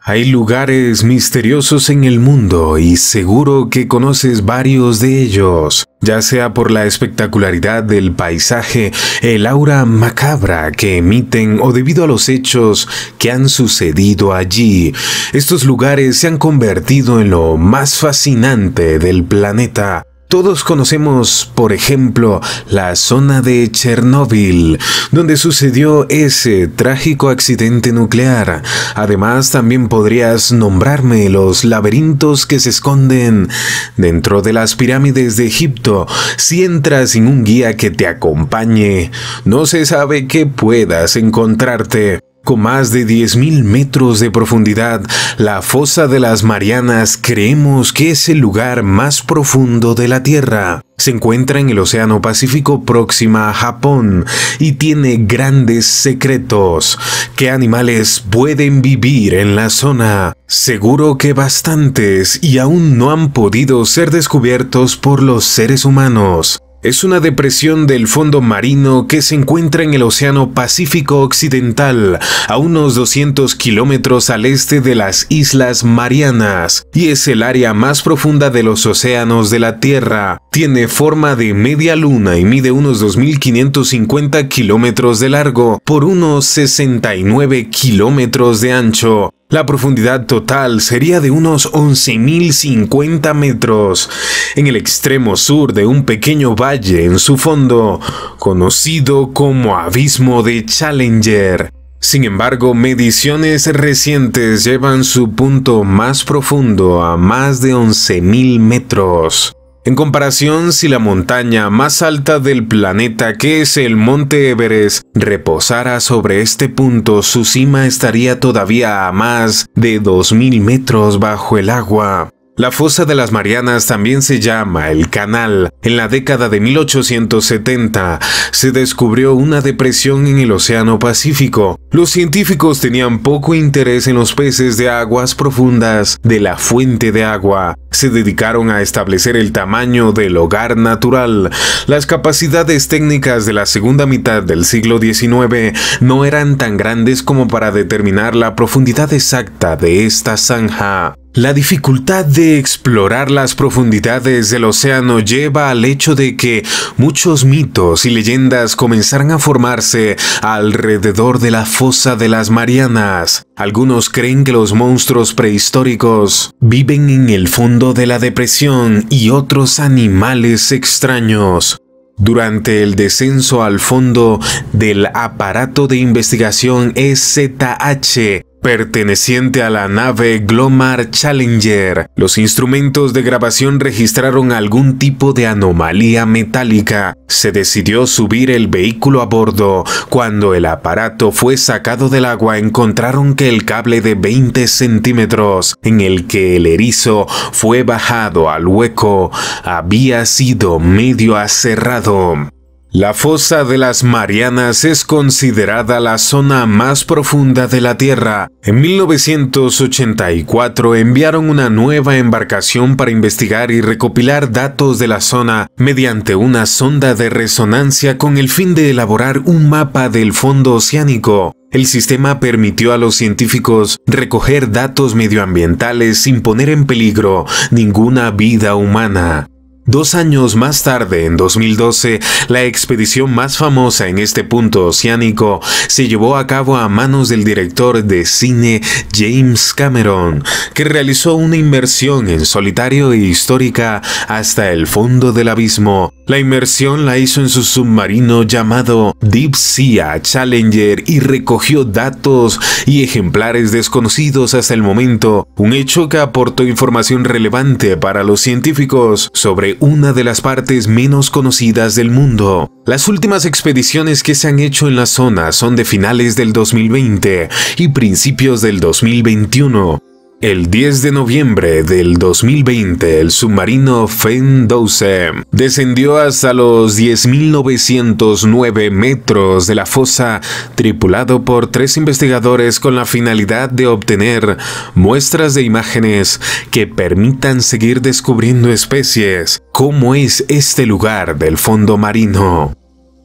Hay lugares misteriosos en el mundo y seguro que conoces varios de ellos, ya sea por la espectacularidad del paisaje, el aura macabra que emiten o debido a los hechos que han sucedido allí. Estos lugares se han convertido en lo más fascinante del planeta todos conocemos, por ejemplo, la zona de Chernóbil, donde sucedió ese trágico accidente nuclear. Además, también podrías nombrarme los laberintos que se esconden dentro de las pirámides de Egipto. Si entras sin un guía que te acompañe, no se sabe qué puedas encontrarte con más de 10.000 metros de profundidad, la fosa de las Marianas creemos que es el lugar más profundo de la Tierra. Se encuentra en el Océano Pacífico próxima a Japón y tiene grandes secretos. ¿Qué animales pueden vivir en la zona? Seguro que bastantes y aún no han podido ser descubiertos por los seres humanos. Es una depresión del fondo marino que se encuentra en el Océano Pacífico Occidental, a unos 200 kilómetros al este de las Islas Marianas, y es el área más profunda de los océanos de la Tierra. Tiene forma de media luna y mide unos 2.550 kilómetros de largo por unos 69 kilómetros de ancho. La profundidad total sería de unos 11.050 metros, en el extremo sur de un pequeño valle en su fondo, conocido como Abismo de Challenger. Sin embargo, mediciones recientes llevan su punto más profundo a más de 11.000 metros. En comparación, si la montaña más alta del planeta, que es el Monte Everest, reposara sobre este punto, su cima estaría todavía a más de 2.000 metros bajo el agua. La fosa de las Marianas también se llama el canal. En la década de 1870 se descubrió una depresión en el Océano Pacífico. Los científicos tenían poco interés en los peces de aguas profundas de la fuente de agua. Se dedicaron a establecer el tamaño del hogar natural. Las capacidades técnicas de la segunda mitad del siglo XIX no eran tan grandes como para determinar la profundidad exacta de esta zanja. La dificultad de explorar las profundidades del océano lleva al hecho de que muchos mitos y leyendas comenzaran a formarse alrededor de la fosa de las Marianas. Algunos creen que los monstruos prehistóricos viven en el fondo de la depresión y otros animales extraños. Durante el descenso al fondo del aparato de investigación S.Z.H. E perteneciente a la nave Glomar Challenger. Los instrumentos de grabación registraron algún tipo de anomalía metálica. Se decidió subir el vehículo a bordo. Cuando el aparato fue sacado del agua encontraron que el cable de 20 centímetros en el que el erizo fue bajado al hueco había sido medio aserrado. La fosa de las Marianas es considerada la zona más profunda de la Tierra. En 1984 enviaron una nueva embarcación para investigar y recopilar datos de la zona mediante una sonda de resonancia con el fin de elaborar un mapa del fondo oceánico. El sistema permitió a los científicos recoger datos medioambientales sin poner en peligro ninguna vida humana. Dos años más tarde, en 2012, la expedición más famosa en este punto oceánico se llevó a cabo a manos del director de cine James Cameron, que realizó una inmersión en solitario e histórica hasta el fondo del abismo. La inmersión la hizo en su submarino llamado Deep Sea Challenger y recogió datos y ejemplares desconocidos hasta el momento, un hecho que aportó información relevante para los científicos sobre una de las partes menos conocidas del mundo. Las últimas expediciones que se han hecho en la zona son de finales del 2020 y principios del 2021, el 10 de noviembre del 2020, el submarino FEN-12 descendió hasta los 10.909 metros de la fosa, tripulado por tres investigadores con la finalidad de obtener muestras de imágenes que permitan seguir descubriendo especies. ¿Cómo es este lugar del fondo marino?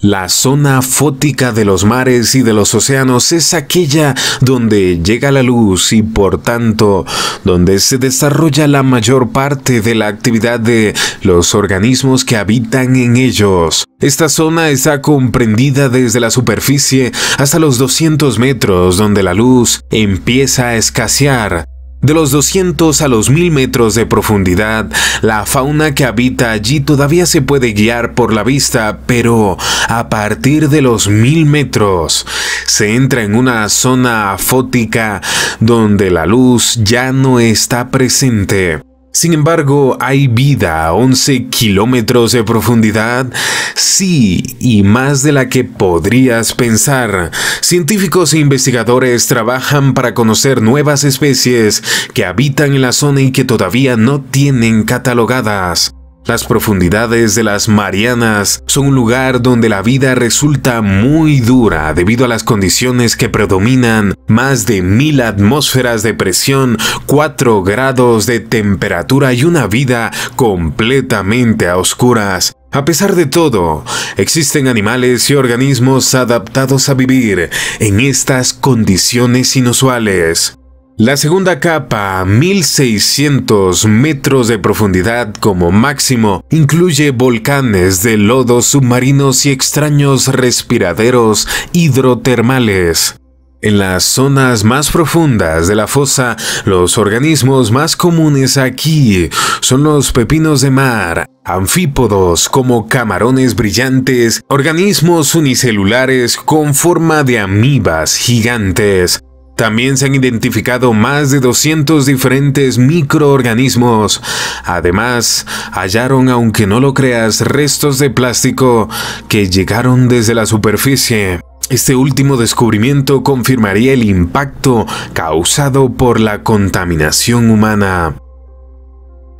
La zona fótica de los mares y de los océanos es aquella donde llega la luz y por tanto donde se desarrolla la mayor parte de la actividad de los organismos que habitan en ellos. Esta zona está comprendida desde la superficie hasta los 200 metros donde la luz empieza a escasear de los 200 a los 1000 metros de profundidad, la fauna que habita allí todavía se puede guiar por la vista, pero a partir de los 1000 metros se entra en una zona afótica donde la luz ya no está presente. Sin embargo, hay vida a 11 kilómetros de profundidad, sí, y más de la que podrías pensar. Científicos e investigadores trabajan para conocer nuevas especies que habitan en la zona y que todavía no tienen catalogadas. Las profundidades de las Marianas son un lugar donde la vida resulta muy dura debido a las condiciones que predominan, más de mil atmósferas de presión, 4 grados de temperatura y una vida completamente a oscuras. A pesar de todo, existen animales y organismos adaptados a vivir en estas condiciones inusuales. La segunda capa, 1600 metros de profundidad como máximo, incluye volcanes de lodo submarinos y extraños respiraderos hidrotermales. En las zonas más profundas de la fosa, los organismos más comunes aquí son los pepinos de mar, anfípodos como camarones brillantes, organismos unicelulares con forma de amibas gigantes, también se han identificado más de 200 diferentes microorganismos. Además, hallaron, aunque no lo creas, restos de plástico que llegaron desde la superficie. Este último descubrimiento confirmaría el impacto causado por la contaminación humana.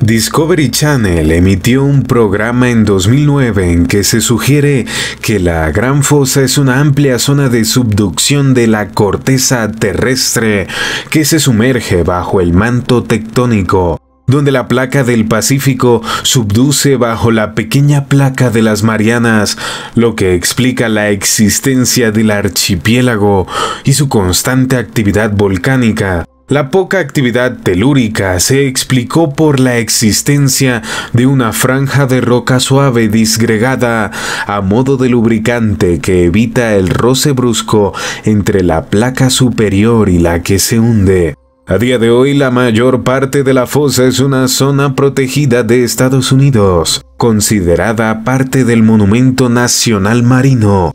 Discovery Channel emitió un programa en 2009 en que se sugiere que la Gran Fosa es una amplia zona de subducción de la corteza terrestre que se sumerge bajo el manto tectónico donde la placa del Pacífico subduce bajo la pequeña placa de las Marianas, lo que explica la existencia del archipiélago y su constante actividad volcánica, la poca actividad telúrica se explicó por la existencia de una franja de roca suave disgregada a modo de lubricante que evita el roce brusco entre la placa superior y la que se hunde. A día de hoy la mayor parte de la fosa es una zona protegida de Estados Unidos, considerada parte del Monumento Nacional Marino.